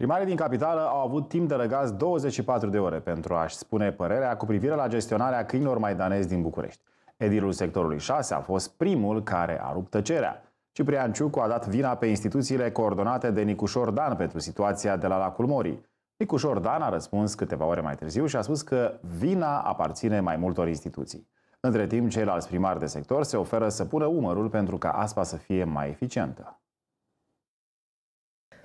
Primarii din capitală au avut timp de răgaz 24 de ore pentru a-și spune părerea cu privire la gestionarea câinilor maidanezi din București. Edilul sectorului 6 a fost primul care a rupt tăcerea. Ciprian Ciucu a dat vina pe instituțiile coordonate de Nicușor Dan pentru situația de la lacul Morii. Nicușor Dan a răspuns câteva ore mai târziu și a spus că vina aparține mai multor instituții. Între timp, ceilalți primari de sector se oferă să pună umărul pentru ca aspa să fie mai eficientă.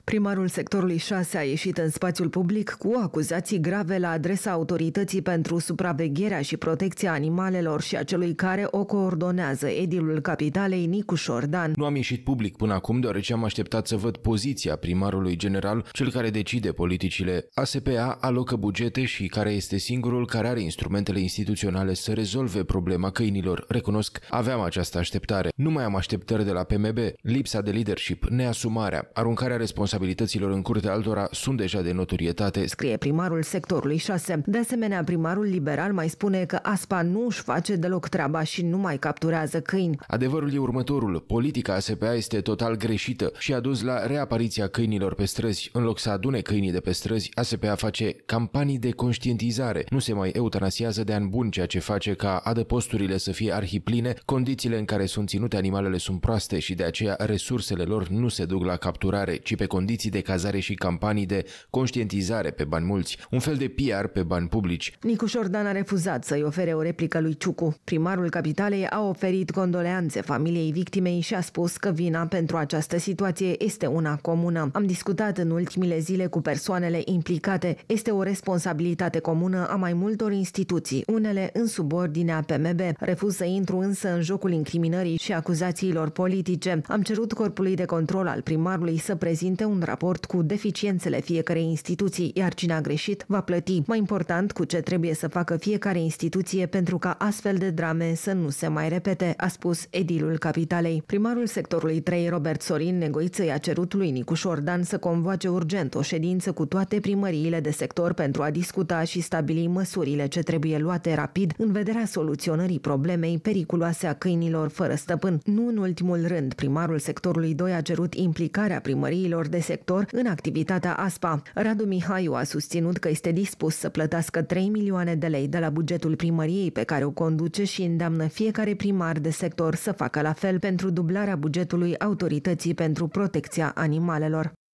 Primarul sectorului 6 a ieșit în spațiul public cu acuzații grave la adresa autorității pentru supravegherea și protecția animalelor și a celui care o coordonează, edilul capitalei Nicu Șordan. Nu am ieșit public până acum deoarece am așteptat să văd poziția primarului general, cel care decide politicile. ASPA alocă bugete și care este singurul care are instrumentele instituționale să rezolve problema câinilor. Recunosc, aveam această așteptare. Nu mai am așteptări de la PMB. Lipsa de leadership, neasumarea, aruncarea responsabilității responsabilităților în curtea altora sunt deja de notorietate, scrie primarul sectorului 6. De asemenea, primarul liberal mai spune că ASPA nu își face deloc treaba și nu mai capturează câini. Adevărul e următorul. Politica ASPA este total greșită și a dus la reapariția câinilor pe străzi. În loc să adune câinii de pe străzi, ASPA face campanii de conștientizare. Nu se mai eutanasiază de ani bun, ceea ce face ca adăposturile să fie arhipline, condițiile în care sunt ținute animalele sunt proaste și de aceea resursele lor nu se duc la capturare, ci pe condiții condiții de cazare și campanii de conștientizare pe bani mulți, un fel de PR pe bani publici. Nicu Șordan a refuzat să-i ofere o replică lui Ciucu. Primarul capitalei a oferit condoleanțe familiei victimei și a spus că vina pentru această situație este una comună. Am discutat în ultimile zile cu persoanele implicate. Este o responsabilitate comună a mai multor instituții, unele în subordinea PMB. Refuz să intru însă în jocul incriminării și acuzațiilor politice. Am cerut Corpului de Control al primarului să prezinte un un raport cu deficiențele fiecarei instituții, iar cine a greșit va plăti. Mai important, cu ce trebuie să facă fiecare instituție pentru ca astfel de drame să nu se mai repete, a spus edilul capitalei. Primarul sectorului 3, Robert Sorin Negoiță, i-a cerut lui Nicu Șordan să convoace urgent o ședință cu toate primăriile de sector pentru a discuta și stabili măsurile ce trebuie luate rapid în vederea soluționării problemei periculoase a câinilor fără stăpân. Nu în ultimul rând, primarul sectorului 2 a cerut implicarea primăriilor de sector în activitatea ASPA. Radu Mihaiu a susținut că este dispus să plătească 3 milioane de lei de la bugetul primăriei pe care o conduce și îndeamnă fiecare primar de sector să facă la fel pentru dublarea bugetului Autorității pentru Protecția Animalelor.